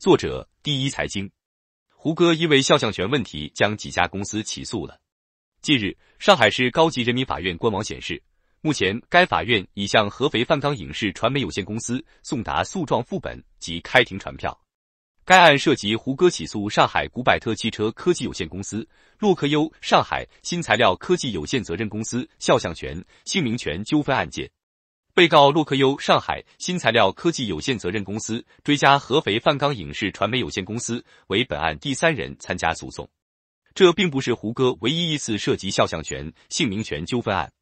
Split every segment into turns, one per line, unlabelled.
作者第一财经，胡歌因为肖像权问题将几家公司起诉了。近日，上海市高级人民法院官网显示，目前该法院已向合肥范冈影视传媒有限公司送达诉状副本及开庭传票。该案涉及胡歌起诉上海古柏特汽车科技有限公司、洛克优上海新材料科技有限责任公司肖像权、姓名权纠纷案件。被告洛克优上海新材料科技有限责任公司追加合肥泛钢影视传媒有限公司为本案第三人参加诉讼，这并不是胡歌唯一一次涉及肖像权、姓名权纠纷案。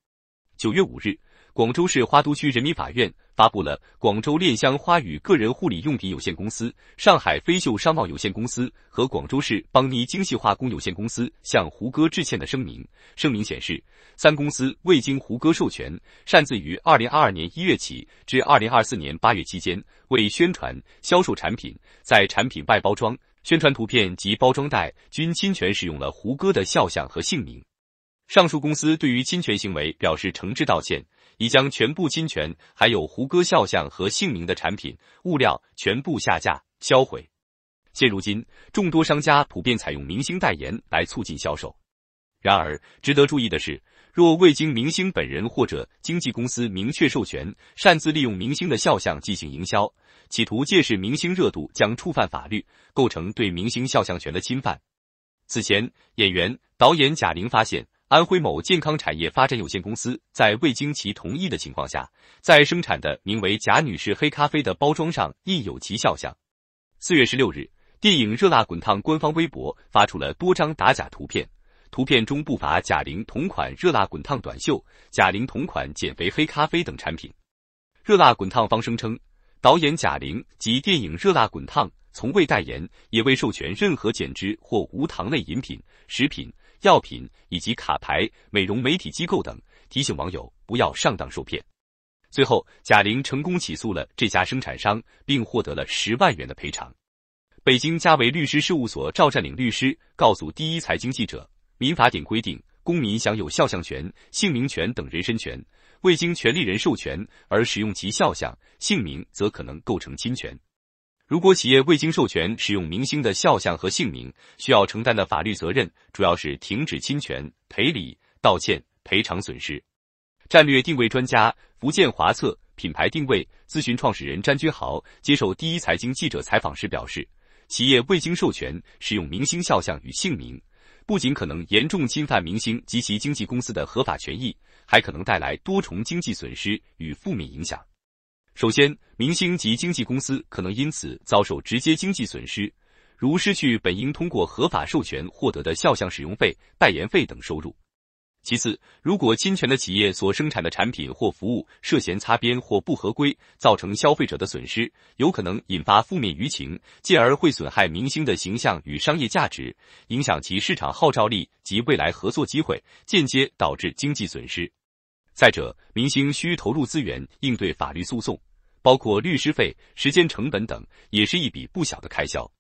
九月五日。广州市花都区人民法院发布了广州恋香花语个人护理用品有限公司、上海飞秀商贸有限公司和广州市邦妮精细化工有限公司向胡歌致歉的声明。声明显示，三公司未经胡歌授权，擅自于二零二二年一月起至二零二四年八月期间，为宣传销售产品，在产品外包装、宣传图片及包装袋均侵权使用了胡歌的肖像和姓名。上述公司对于侵权行为表示诚挚道歉。已将全部侵权，还有胡歌肖像和姓名的产品物料全部下架销毁。现如今，众多商家普遍采用明星代言来促进销售。然而，值得注意的是，若未经明星本人或者经纪公司明确授权，擅自利用明星的肖像进行营销，企图借势明星热度，将触犯法律，构成对明星肖像权的侵犯。此前，演员、导演贾玲发现。安徽某健康产业发展有限公司在未经其同意的情况下，在生产的名为“贾女士黑咖啡”的包装上印有其肖像。四月十六日，电影《热辣滚烫》官方微博发出了多张打假图片，图片中不乏贾玲同款《热辣滚烫》短袖、贾玲同款减肥黑咖啡等产品。《热辣滚烫》方声称，导演贾玲及电影《热辣滚烫》从未代言，也未授权任何减脂或无糖类饮品、食品。药品以及卡牌、美容、媒体机构等提醒网友不要上当受骗。最后，贾玲成功起诉了这家生产商，并获得了十万元的赔偿。北京嘉维律师事务所赵占领律师告诉第一财经记者：“民法典规定，公民享有肖像权、姓名权等人身权，未经权利人授权而使用其肖像、姓名，则可能构成侵权。”如果企业未经授权使用明星的肖像和姓名，需要承担的法律责任主要是停止侵权、赔礼道歉、赔偿损失。战略定位专家、福建华策品牌定位咨询创始人詹军豪接受第一财经记者采访时表示，企业未经授权使用明星肖像与姓名，不仅可能严重侵犯明星及其经纪公司的合法权益，还可能带来多重经济损失与负面影响。首先，明星及经纪公司可能因此遭受直接经济损失，如失去本应通过合法授权获得的肖像使用费、代言费等收入。其次，如果侵权的企业所生产的产品或服务涉嫌擦边或不合规，造成消费者的损失，有可能引发负面舆情，进而会损害明星的形象与商业价值，影响其市场号召力及未来合作机会，间接导致经济损失。再者，明星需投入资源应对法律诉讼。包括律师费、时间成本等，也是一笔不小的开销。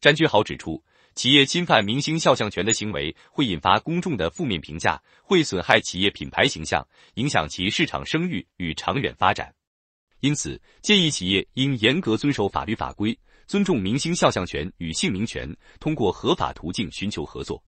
詹军豪指出，企业侵犯明星肖像权的行为会引发公众的负面评价，会损害企业品牌形象，影响其市场声誉与长远发展。因此，建议企业应严格遵守法律法规，尊重明星肖像权与姓名权，通过合法途径寻求合作。